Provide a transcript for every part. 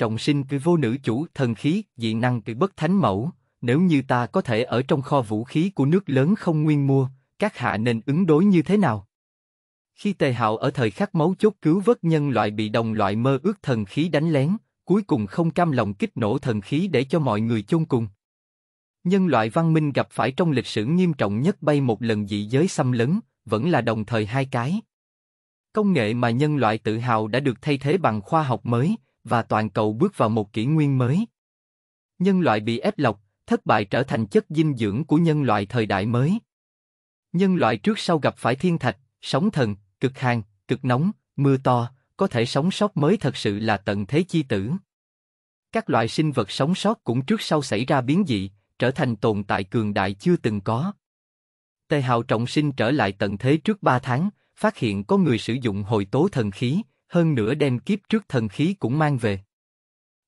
trọng sinh với vô nữ chủ thần khí dị năng với bất thánh mẫu nếu như ta có thể ở trong kho vũ khí của nước lớn không nguyên mua các hạ nên ứng đối như thế nào khi tề hạo ở thời khắc máu chốt cứu vớt nhân loại bị đồng loại mơ ước thần khí đánh lén cuối cùng không cam lòng kích nổ thần khí để cho mọi người chôn cùng nhân loại văn minh gặp phải trong lịch sử nghiêm trọng nhất bay một lần dị giới xâm lấn vẫn là đồng thời hai cái công nghệ mà nhân loại tự hào đã được thay thế bằng khoa học mới và toàn cầu bước vào một kỷ nguyên mới. Nhân loại bị ép lọc, thất bại trở thành chất dinh dưỡng của nhân loại thời đại mới. Nhân loại trước sau gặp phải thiên thạch, sóng thần, cực hàn, cực nóng, mưa to, có thể sống sót mới thật sự là tận thế chi tử. Các loại sinh vật sống sót cũng trước sau xảy ra biến dị, trở thành tồn tại cường đại chưa từng có. Tề Hào trọng sinh trở lại tận thế trước 3 tháng, phát hiện có người sử dụng hồi tố thần khí, hơn nữa đem kiếp trước thần khí cũng mang về.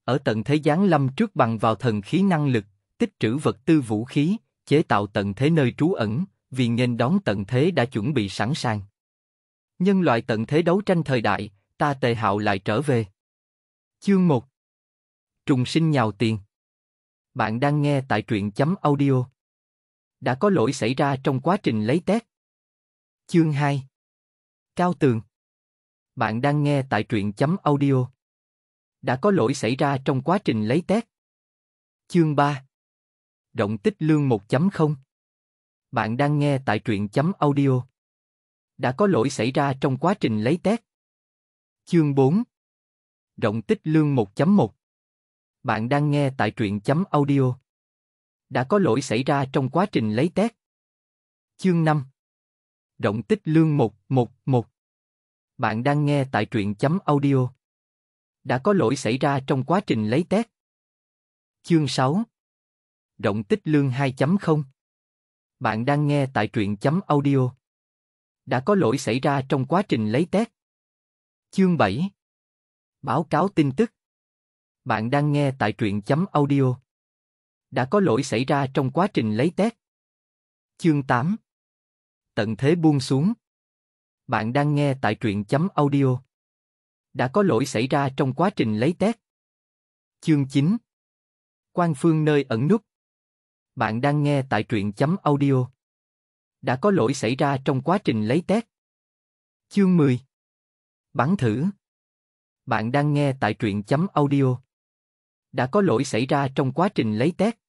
Ở tận thế giáng lâm trước bằng vào thần khí năng lực, tích trữ vật tư vũ khí, chế tạo tận thế nơi trú ẩn, vì nghênh đón tận thế đã chuẩn bị sẵn sàng. Nhân loại tận thế đấu tranh thời đại, ta tề hạo lại trở về. Chương 1 Trùng sinh nhào tiền Bạn đang nghe tại truyện chấm audio. Đã có lỗi xảy ra trong quá trình lấy test. Chương 2 Cao tường bạn đang nghe tại truyện chấm audio. Đã có lỗi xảy ra trong quá trình lấy test. Chương 3 Động tích lương 1.0 Bạn đang nghe tại truyện chấm audio. Đã có lỗi xảy ra trong quá trình lấy test. Chương 4 Động tích lương 1.1 Bạn đang nghe tại truyện chấm audio. Đã có lỗi xảy ra trong quá trình lấy test. Chương 5 Động tích lương 1, 1, 1 bạn đang nghe tại truyện chấm audio. Đã có lỗi xảy ra trong quá trình lấy test. Chương 6 động tích lương 2.0 Bạn đang nghe tại truyện chấm audio. Đã có lỗi xảy ra trong quá trình lấy test. Chương 7 Báo cáo tin tức Bạn đang nghe tại truyện chấm audio. Đã có lỗi xảy ra trong quá trình lấy test. Chương 8 Tận thế buông xuống bạn đang nghe tại truyện chấm audio. Đã có lỗi xảy ra trong quá trình lấy test. Chương 9 Quan phương nơi ẩn nút Bạn đang nghe tại truyện chấm audio. Đã có lỗi xảy ra trong quá trình lấy test. Chương 10 Bắn thử Bạn đang nghe tại truyện chấm audio. Đã có lỗi xảy ra trong quá trình lấy test.